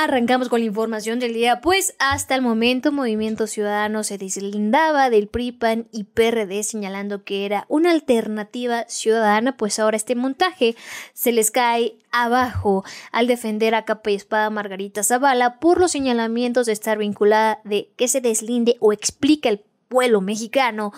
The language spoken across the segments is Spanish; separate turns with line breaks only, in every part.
Arrancamos con la información del día, pues hasta el momento Movimiento Ciudadano se deslindaba del PRI, y PRD señalando que era una alternativa ciudadana, pues ahora este montaje se les cae abajo al defender a capa y espada Margarita Zavala por los señalamientos de estar vinculada de que se deslinde o explica el pueblo mexicano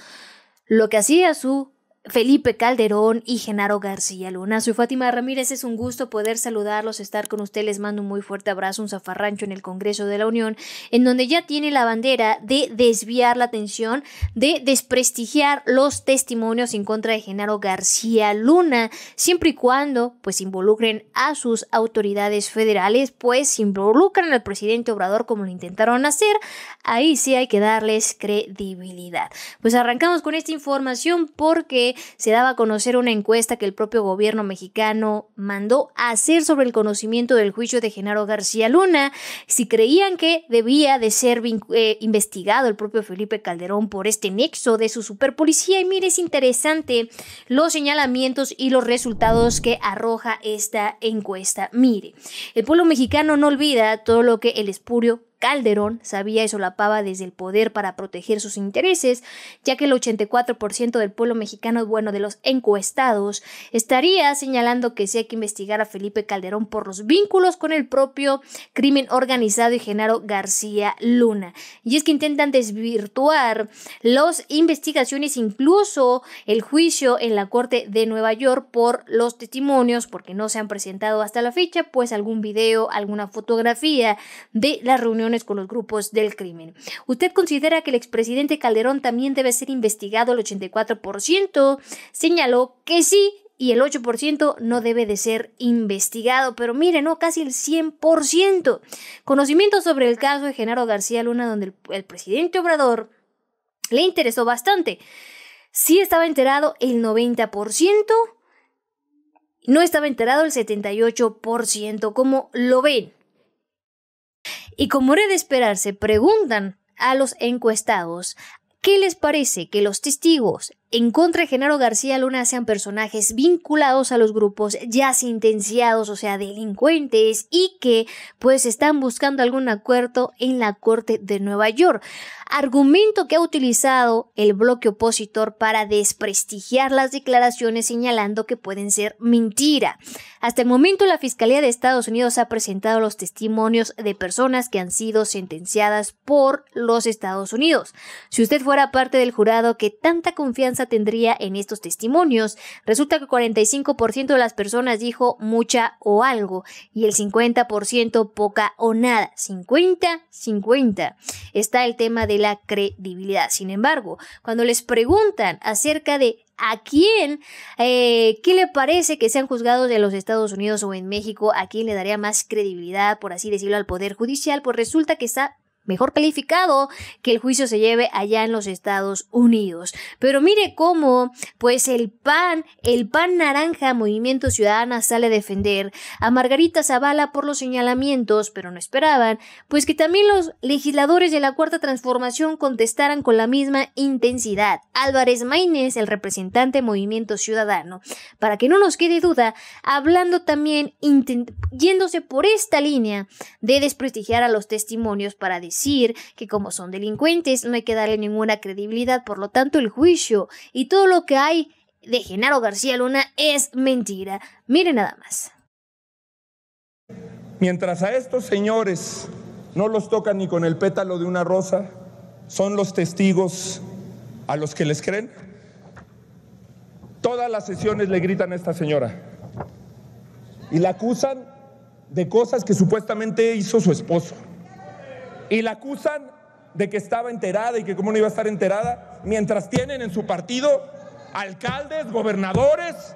lo que hacía su Felipe Calderón y Genaro García Luna. Soy Fátima Ramírez, es un gusto poder saludarlos, estar con ustedes. Les mando un muy fuerte abrazo, un zafarrancho en el Congreso de la Unión, en donde ya tiene la bandera de desviar la atención, de desprestigiar los testimonios en contra de Genaro García Luna, siempre y cuando pues involucren a sus autoridades federales, pues involucran al presidente Obrador como lo intentaron hacer, ahí sí hay que darles credibilidad. Pues arrancamos con esta información porque se daba a conocer una encuesta que el propio gobierno mexicano mandó a hacer sobre el conocimiento del juicio de Genaro García Luna, si creían que debía de ser eh, investigado el propio Felipe Calderón por este nexo de su superpolicía. Y mire, es interesante los señalamientos y los resultados que arroja esta encuesta. Mire, el pueblo mexicano no olvida todo lo que el espurio Calderón sabía y solapaba desde el poder para proteger sus intereses, ya que el 84% del pueblo mexicano, bueno, de los encuestados, estaría señalando que se hay que investigar a Felipe Calderón por los vínculos con el propio crimen organizado y Genaro García Luna. Y es que intentan desvirtuar las investigaciones, incluso el juicio en la Corte de Nueva York por los testimonios, porque no se han presentado hasta la fecha, pues algún video, alguna fotografía de la reunión con los grupos del crimen. ¿Usted considera que el expresidente Calderón también debe ser investigado el 84%? Señaló que sí y el 8% no debe de ser investigado, pero mire, no, casi el 100%. Conocimiento sobre el caso de Genaro García Luna, donde el, presidente Obrador le interesó bastante. Sí estaba enterado el 90%, no estaba enterado el 78%, como lo ven. Y como era de esperarse, preguntan a los encuestados qué les parece que los testigos en contra de Genaro García Luna sean personajes vinculados a los grupos ya sentenciados, o sea, delincuentes, y que pues están buscando algún acuerdo en la Corte de Nueva York. Argumento que ha utilizado el bloque opositor para desprestigiar las declaraciones señalando que pueden ser mentira. Hasta el momento la Fiscalía de Estados Unidos ha presentado los testimonios de personas que han sido sentenciadas por los Estados Unidos. Si usted fuera parte del jurado que tanta confianza tendría en estos testimonios. Resulta que 45% de las personas dijo mucha o algo y el 50% poca o nada. 50-50. Está el tema de la credibilidad. Sin embargo, cuando les preguntan acerca de a quién, eh, qué le parece que sean juzgados en los Estados Unidos o en México, a quién le daría más credibilidad, por así decirlo, al Poder Judicial, pues resulta que está mejor calificado que el juicio se lleve allá en los Estados Unidos. Pero mire cómo, pues el PAN, el PAN naranja Movimiento Ciudadana sale a defender a Margarita Zavala por los señalamientos, pero no esperaban, pues que también los legisladores de la Cuarta Transformación contestaran con la misma intensidad. Álvarez Maínez, el representante Movimiento Ciudadano, para que no nos quede duda, hablando también, yéndose por esta línea de desprestigiar a los testimonios para decir que como son delincuentes no hay que darle ninguna credibilidad, por lo tanto el juicio y todo lo que hay de Genaro García Luna es mentira. Mire nada más.
Mientras a estos señores no los tocan ni con el pétalo de una rosa, son los testigos a los que les creen. Todas las sesiones le gritan a esta señora y la acusan de cosas que supuestamente hizo su esposo y la acusan de que estaba enterada y que cómo no iba a estar enterada, mientras tienen en su partido alcaldes, gobernadores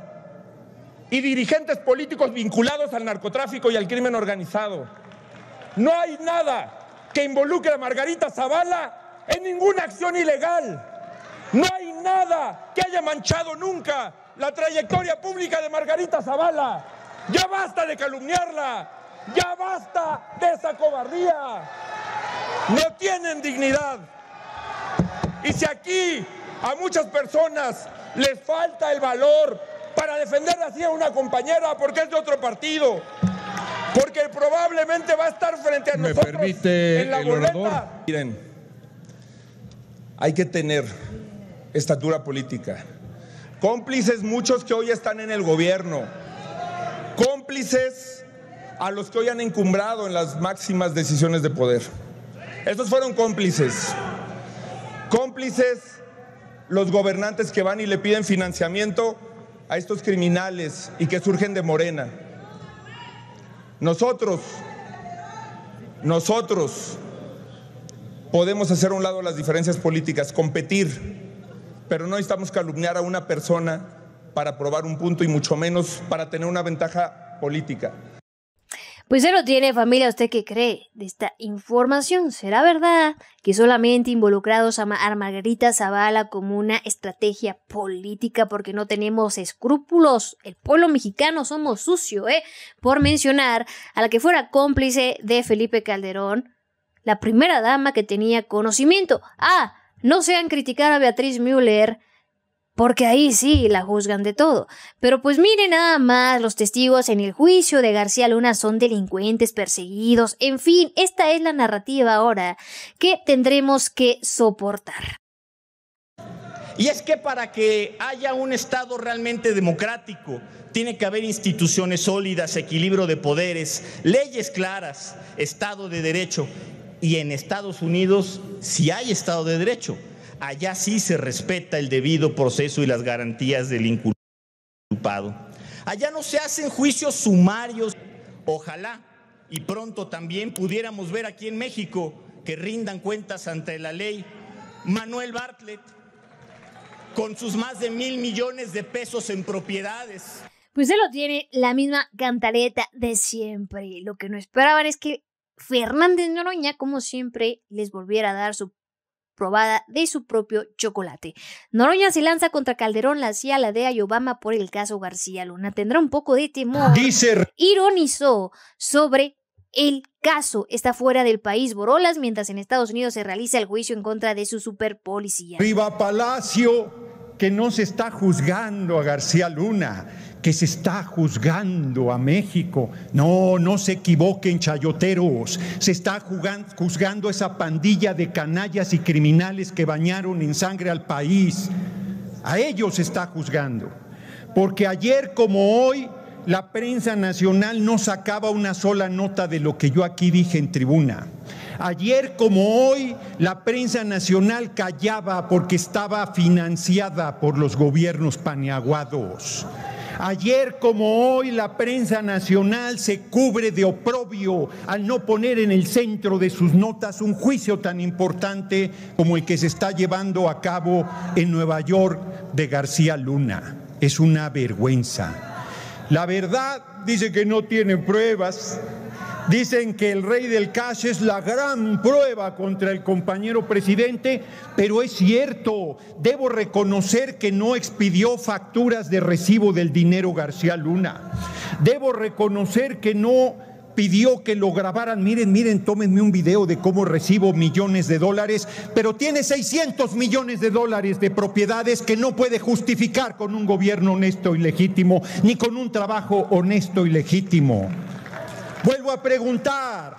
y dirigentes políticos vinculados al narcotráfico y al crimen organizado. No hay nada que involucre a Margarita Zavala en ninguna acción ilegal. No hay nada que haya manchado nunca la trayectoria pública de Margarita Zavala. Ya basta de calumniarla. Ya basta de esa cobardía no tienen dignidad. Y si aquí a muchas personas les falta el valor para defender así a una compañera porque es de otro partido, porque probablemente va a estar frente a nosotros ¿Me permite el Miren, hay que tener estatura política. Cómplices muchos que hoy están en el gobierno. Cómplices a los que hoy han encumbrado en las máximas decisiones de poder. Estos fueron cómplices. Cómplices los gobernantes que van y le piden financiamiento a estos criminales y que surgen de Morena. Nosotros, nosotros podemos hacer a un lado las diferencias políticas, competir, pero no necesitamos calumniar a una persona para probar un punto y mucho menos para tener una ventaja política.
Pues lo tiene familia, ¿usted qué cree de esta información? ¿Será verdad que solamente involucrados a, Margarita Zavala como una estrategia política porque no tenemos escrúpulos? El pueblo mexicano somos sucio, ¿eh? Por mencionar a la que fuera cómplice de Felipe Calderón, la primera dama que tenía conocimiento. Ah, no sean criticar a Beatriz Müller porque ahí sí la juzgan de todo. Pero pues miren nada más, los testigos en el juicio de García Luna son delincuentes, perseguidos, en fin, esta es la narrativa ahora que tendremos que soportar.
Y es que para que haya un Estado realmente democrático, tiene que haber instituciones sólidas, equilibrio de poderes, leyes claras, Estado de Derecho. Y en Estados Unidos sí hay Estado de Derecho Allá sí se respeta el debido proceso y las garantías del inculpado. Allá no se hacen juicios sumarios. Ojalá y pronto también pudiéramos ver aquí en México que rindan cuentas ante la ley Manuel Bartlett con sus más de mil millones de pesos en propiedades.
Pues se lo tiene la misma cantaleta de siempre. Lo que no esperaban es que Fernández Noroña, como siempre, les volviera a dar su probada de su propio chocolate. Noroña se lanza contra Calderón, la CIA, la DEA y Obama por el caso García Luna. Tendrá un poco de temor. Ironizó sobre el caso está fuera del país Borolas, mientras en Estados Unidos se realiza el juicio en contra de su superpolicía.
Viva Palacio, que no se está juzgando a García Luna que se está juzgando a México. No, no se equivoquen, chayoteros. Se está juzgando a esa pandilla de canallas y criminales que bañaron en sangre al país. A ellos se está juzgando. Porque ayer como hoy, la prensa nacional no sacaba una sola nota de lo que yo aquí dije en tribuna. Ayer como hoy, la prensa nacional callaba porque estaba financiada por los gobiernos paneaguados. Ayer como hoy la prensa nacional se cubre de oprobio al no poner en el centro de sus notas un juicio tan importante como el que se está llevando a cabo en Nueva York de García Luna. Es una vergüenza. La verdad dice que no tienen pruebas, Dicen que el rey del cash es la gran prueba contra el compañero presidente, pero es cierto, debo reconocer que no expidió facturas de recibo del dinero García Luna. Debo reconocer que no pidió que lo grabaran. Miren, miren, tómenme un video de cómo recibo millones de dólares, pero tiene 600 millones de dólares de propiedades que no puede justificar con un gobierno honesto y legítimo, ni con un trabajo honesto y legítimo. Vuelvo a preguntar,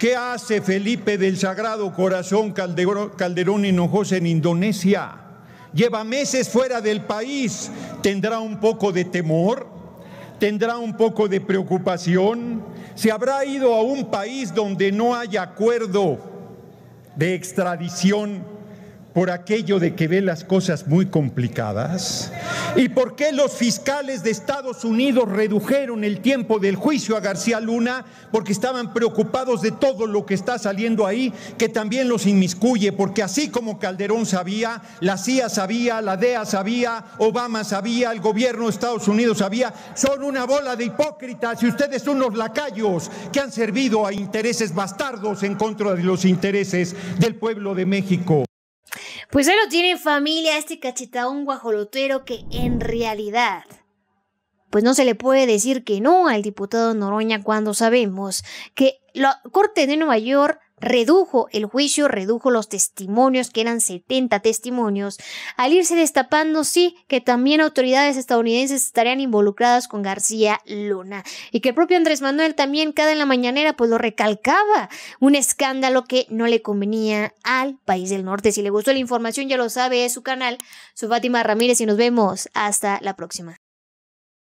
¿qué hace Felipe del Sagrado Corazón Calderón Hinojosa en Indonesia? Lleva meses fuera del país, ¿tendrá un poco de temor? ¿Tendrá un poco de preocupación? ¿Se habrá ido a un país donde no hay acuerdo de extradición? por aquello de que ve las cosas muy complicadas? ¿Y por qué los fiscales de Estados Unidos redujeron el tiempo del juicio a García Luna? Porque estaban preocupados de todo lo que está saliendo ahí, que también los inmiscuye, porque así como Calderón sabía, la CIA sabía, la DEA sabía, Obama sabía, el gobierno de Estados Unidos sabía, son una bola de hipócritas y ustedes son los lacayos que han servido a intereses bastardos en contra de los intereses del pueblo de México.
Pues él lo tiene familia, este cachitaón guajolotero que en realidad pues no se le puede decir que no al diputado Noroña cuando sabemos que la Corte de Nueva York redujo el juicio, redujo los testimonios, que eran 70 testimonios, al irse destapando, sí, que también autoridades estadounidenses estarían involucradas con García Luna. Y que el propio Andrés Manuel también, cada en la mañanera, pues lo recalcaba. Un escándalo que no le convenía al país del norte. Si le gustó la información, ya lo sabe, es su canal. Su Fátima Ramírez y nos vemos hasta la próxima.